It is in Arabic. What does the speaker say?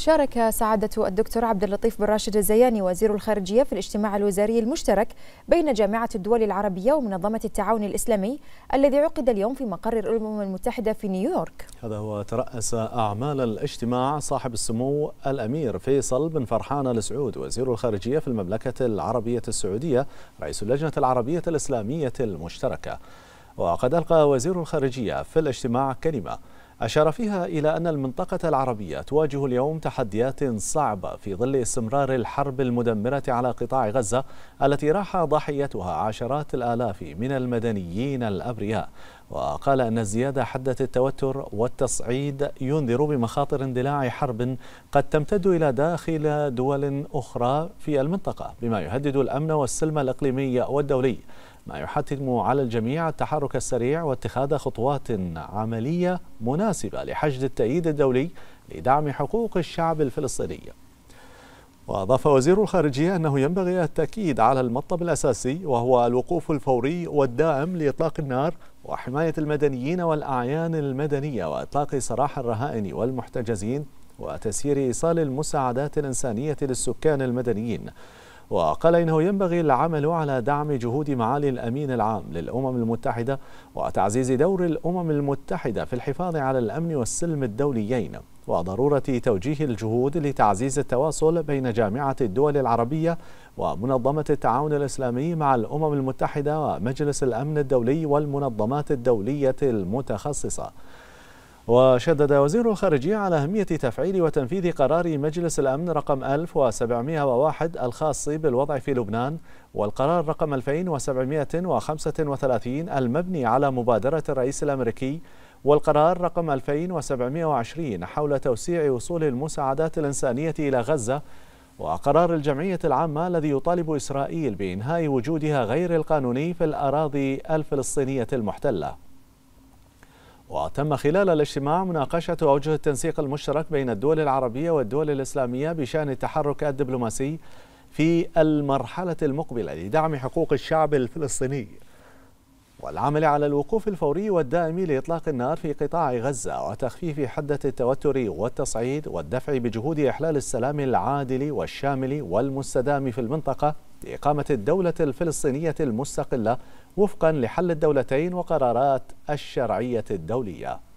شارك سعادة الدكتور عبد اللطيف بن راشد الزياني وزير الخارجية في الاجتماع الوزاري المشترك بين جامعة الدول العربية ومنظمة التعاون الإسلامي الذي عقد اليوم في مقر الأمم المتحدة في نيويورك هذا هو ترأس أعمال الاجتماع صاحب السمو الأمير فيصل بن فرحان السعود وزير الخارجية في المملكة العربية السعودية رئيس اللجنة العربية الإسلامية المشتركة وقد ألقى وزير الخارجية في الاجتماع كلمة أشار فيها إلى أن المنطقة العربية تواجه اليوم تحديات صعبة في ظل استمرار الحرب المدمرة على قطاع غزة التي راح ضحيتها عشرات الآلاف من المدنيين الأبرياء وقال أن الزيادة حدة التوتر والتصعيد ينذر بمخاطر اندلاع حرب قد تمتد إلى داخل دول أخرى في المنطقة بما يهدد الأمن والسلم الإقليمي والدولي ما يحتم على الجميع التحرك السريع واتخاذ خطوات عملية مناسبة لحشد التأييد الدولي لدعم حقوق الشعب الفلسطيني وأضاف وزير الخارجية أنه ينبغي التأكيد على المطلب الأساسي وهو الوقوف الفوري والدائم لإطلاق النار وحماية المدنيين والأعيان المدنية وإطلاق سراح الرهائن والمحتجزين وتسيير إيصال المساعدات الإنسانية للسكان المدنيين وقال إنه ينبغي العمل على دعم جهود معالي الأمين العام للأمم المتحدة وتعزيز دور الأمم المتحدة في الحفاظ على الأمن والسلم الدوليين وضرورة توجيه الجهود لتعزيز التواصل بين جامعة الدول العربية ومنظمة التعاون الإسلامي مع الأمم المتحدة ومجلس الأمن الدولي والمنظمات الدولية المتخصصة وشدد وزير الخارجية على أهمية تفعيل وتنفيذ قرار مجلس الأمن رقم 1701 الخاص بالوضع في لبنان والقرار رقم 2735 المبني على مبادرة الرئيس الأمريكي والقرار رقم 2720 حول توسيع وصول المساعدات الإنسانية إلى غزة وقرار الجمعية العامة الذي يطالب إسرائيل بإنهاء وجودها غير القانوني في الأراضي الفلسطينية المحتلة وتم خلال الاجتماع مناقشة أوجه التنسيق المشترك بين الدول العربية والدول الإسلامية بشأن التحرك الدبلوماسي في المرحلة المقبلة لدعم حقوق الشعب الفلسطيني والعمل على الوقوف الفوري والدائم لإطلاق النار في قطاع غزة وتخفيف حدة التوتر والتصعيد والدفع بجهود إحلال السلام العادل والشامل والمستدام في المنطقة لإقامة الدولة الفلسطينية المستقلة وفقا لحل الدولتين وقرارات الشرعية الدولية